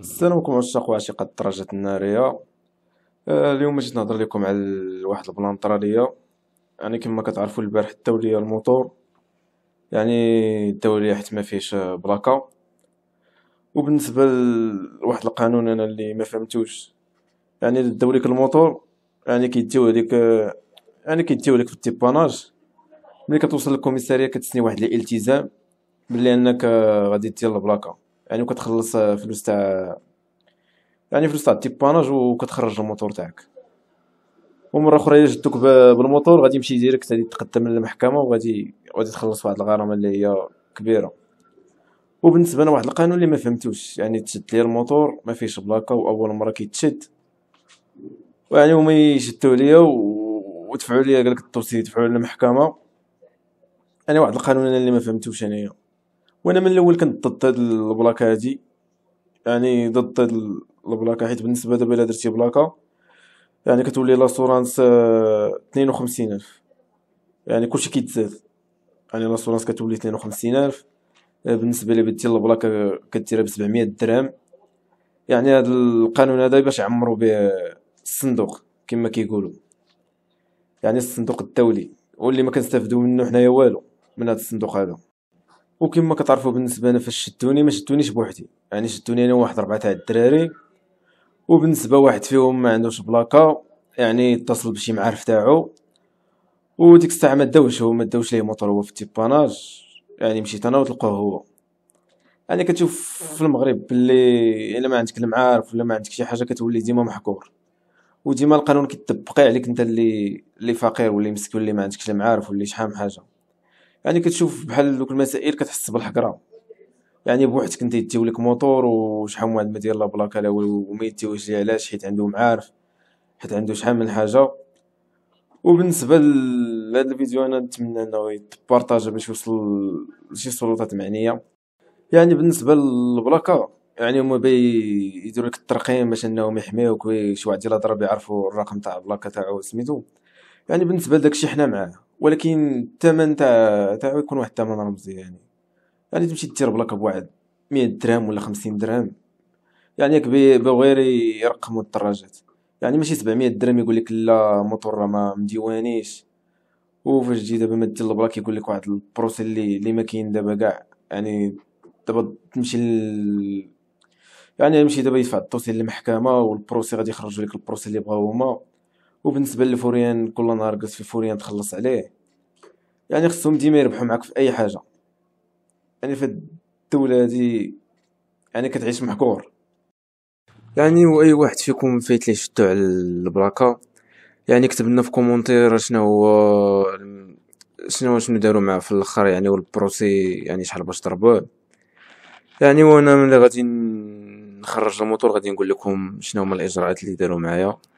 السلام عليكم عشاق وعشيقات الدراجات النارية آه، اليوم جيت نهضر لكم على واحد البلان ليا يعني كما كتعرفوا البارح داو ليا الموتور يعني ليا حيت ما فيهش بلاكا وبالنسبة لواحد القانون انا اللي ما فهمتوش يعني ليك الموتور يعني كيديو عليك يعني كيديو عليك في التيباناج ملي كتوصل للكوميسارية كتسني واحد الالتزام بلي انك غادي دير البلاكا يعني وكتخلص فلوس تاع يعني فلوس تاع التيباناج وكتخرج الموتور تاعك ومره اخرى الا جدوك بالموتور غادي يمشي ديريكت غادي تقدم للمحكمه وغادي غادي تخلص واحد الغرامه اللي هي كبيره وبالنسبه لواحد القانون اللي ما فهمتوش يعني تشد لي الموتور ما فيهش بلاكه واول مره كيتشد ويعني هما يشدو ليا و... ودفعوا ليا قالك الدوسي دفعوا للمحكمه انا يعني واحد القانون اللي ما فهمتوش انايا يعني وانا من الاول كنت ضد هاد البلاكه هادي يعني ضد هاد البلاكه حيت بالنسبه دابا الا درتي بلاكه يعني كتولي لاسورانس آه، اثنين وخمسين الف يعني كلشي كيتزاد يعني لاسورانس كتولي اثنين وخمسين الف آه، بالنسبه لي بديتي البلاكه كديرها ب 700 درهم يعني هذا القانون هذا باش يعمروا به الصندوق كما كيقولوا يعني الصندوق الدولي واللي ما كنستافدوا منه حنايا والو من هذا الصندوق هذا وكما كتعرفوا بالنسبه انا فاش شدوني ما شدونيش بوحدي يعني شدوني انا واحد ربعه تاع الدراري وبالنسبه واحد فيهم ما عندوش بلاكا يعني اتصل بشي معارف تاعو وديك الساعه ما داوش هو ما داوش ليه موطور هو في التيباناج يعني مشيت انا وتلقاه هو يعني كتشوف في المغرب بلي الا ما عندك المعارف ولا ما عندك شي حاجه كتولي ديما محكور وديما القانون كيطبق عليك انت اللي اللي فقير واللي مسكين واللي ما عندكش المعارف واللي شحال من حاجه يعني كتشوف بحال دوك المسائل كتحس بالحقره يعني بوحدك انت يديو لك موتور وشحال من واحد ما داير لا بلاكا لا والو وما يديوش ليه علاش حيت عنده معارف حيت عنده شحال من حاجه وبالنسبه لهذا الفيديو انا نتمنى انه يتبارطاجا باش يوصل لشي سلطات معنيه يعني بالنسبه للبلاكا يعني هما بي يديروا لك الترقيم باش انهم يحميوك شي واحد ديال ضرب يعرفوا الرقم تاع البلاكا تاعو سميتو يعني بالنسبه لداكشي حنا معاه ولكن الثمن تاع تاعو يكون واحد الثمن رمزي يعني يعني تمشي دير بلاك بواحد مية درهم ولا خمسين درهم يعني ياك بغير يرقموا الدراجات يعني ماشي 700 درهم يقول لك لا الموطور راه ما مديوانيش وفاش تجي دابا ما دير البلاك يقول لك واحد البروسي اللي اللي ما كاين دابا كاع يعني دابا تمشي يعني يمشي دابا يدفع الدوسي للمحكمه والبروسي غادي يخرج لك البروسي اللي بغاو هما وبالنسبه للفوريان كل نهار جلس في فوريان تخلص عليه يعني خصهم ديما يربحوا معاك في اي حاجه يعني في الدوله هذه يعني كتعيش محكور يعني واي واحد فيكم فايت ليه شتو على البلاكه يعني كتب لنا في كومونتير شنو هو شنو شنو داروا معاه في الاخر يعني والبروسي يعني شحال باش ضربوه يعني وانا ملي غادي نخرج الموتور غادي نقول لكم شنو هما الاجراءات اللي داروا معايا